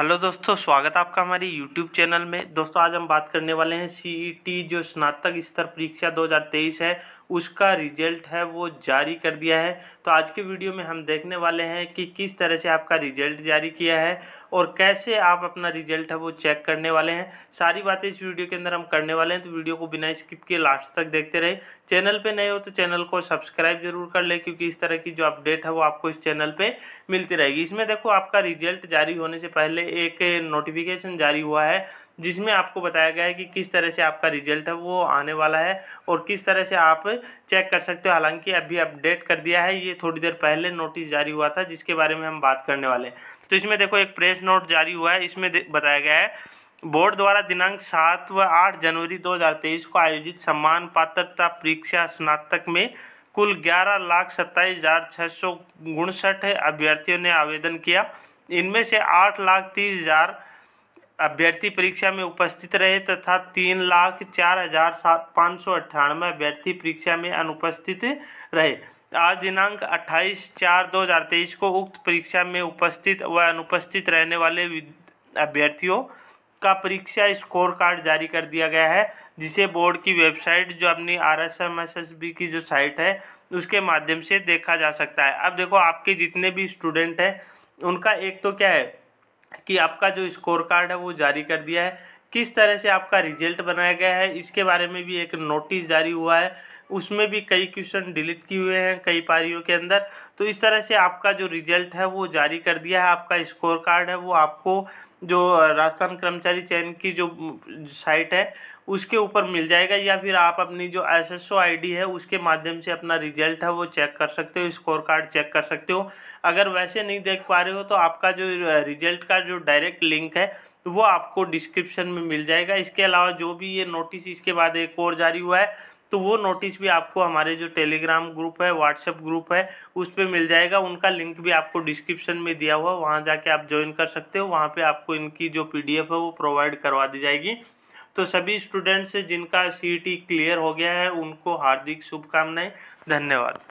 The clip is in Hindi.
हेलो दोस्तों स्वागत है आपका हमारी यूट्यूब चैनल में दोस्तों आज हम बात करने वाले हैं सीईटी e जो स्नातक स्तर परीक्षा 2023 है उसका रिजल्ट है वो जारी कर दिया है तो आज के वीडियो में हम देखने वाले हैं कि किस तरह से आपका रिजल्ट जारी किया है और कैसे आप अपना रिजल्ट है वो चेक करने वाले हैं सारी बातें इस वीडियो के अंदर हम करने वाले हैं तो वीडियो को बिना स्किप किए लास्ट तक देखते रहे चैनल पर नए हो तो चैनल को सब्सक्राइब जरूर कर ले क्योंकि इस तरह की जो अपडेट है वो आपको इस चैनल पर मिलती रहेगी इसमें देखो आपका रिजल्ट जारी होने से पहले एक नोटिफिकेशन जारी हुआ है जिसमें आपको बताया गया है कि किस तरह से आपका रिजल्ट है वो आने वाला है और किस तरह से आप चेक कर सकते हो हालांकि अभी अपडेट कर दिया है ये थोड़ी देर पहले नोटिस जारी हुआ था जिसके बारे में हम बात करने वाले हैं तो इसमें देखो एक प्रेस नोट जारी हुआ है इसमें बताया गया है बोर्ड द्वारा दिनांक सात व आठ जनवरी 2023 को आयोजित सम्मान पात्रता परीक्षा स्नातक में कुल ग्यारह लाख सत्ताईस हजार छः सौ उनसठ अभ्यर्थियों ने आवेदन किया इनमें से आठ लाख तीस हजार अभ्यर्थी परीक्षा में उपस्थित रहे तथा तीन लाख चार हजार सात पाँच सौ अट्ठानवे अभ्यर्थी परीक्षा में अनुपस्थित रहे आज दिनांक 28 चार 2023 को उक्त परीक्षा में उपस्थित व अनुपस्थित रहने वाले अभ्यर्थियों का परीक्षा स्कोर कार्ड जारी कर दिया गया है जिसे बोर्ड की वेबसाइट जो अपनी R S M S S B की जो साइट है उसके माध्यम से देखा जा सकता है अब देखो आपके जितने भी स्टूडेंट हैं उनका एक तो क्या है कि आपका जो स्कोर कार्ड है वो जारी कर दिया है किस तरह से आपका रिजल्ट बनाया गया है इसके बारे में भी एक नोटिस जारी हुआ है उसमें भी कई क्वेश्चन डिलीट किए हुए हैं कई पारियों के अंदर तो इस तरह से आपका जो रिजल्ट है वो जारी कर दिया है आपका स्कोर कार्ड है वो आपको जो राजस्थान कर्मचारी चयन की जो साइट है उसके ऊपर मिल जाएगा या फिर आप अपनी जो एस एस है उसके माध्यम से अपना रिजल्ट है वो चेक कर सकते हो स्कोर कार्ड चेक कर सकते हो अगर वैसे नहीं देख पा रहे हो तो आपका जो रिजल्ट का जो डायरेक्ट लिंक है वो आपको डिस्क्रिप्शन में मिल जाएगा इसके अलावा जो भी ये नोटिस इसके बाद एक और जारी हुआ है तो वो नोटिस भी आपको हमारे जो टेलीग्राम ग्रुप है व्हाट्सएप ग्रुप है उस पर मिल जाएगा उनका लिंक भी आपको डिस्क्रिप्शन में दिया हुआ वहाँ जाके आप ज्वाइन कर सकते हो वहाँ पे आपको इनकी जो पीडीएफ है वो प्रोवाइड करवा दी जाएगी तो सभी स्टूडेंट्स जिनका सी क्लियर e हो गया है उनको हार्दिक शुभकामनाएं धन्यवाद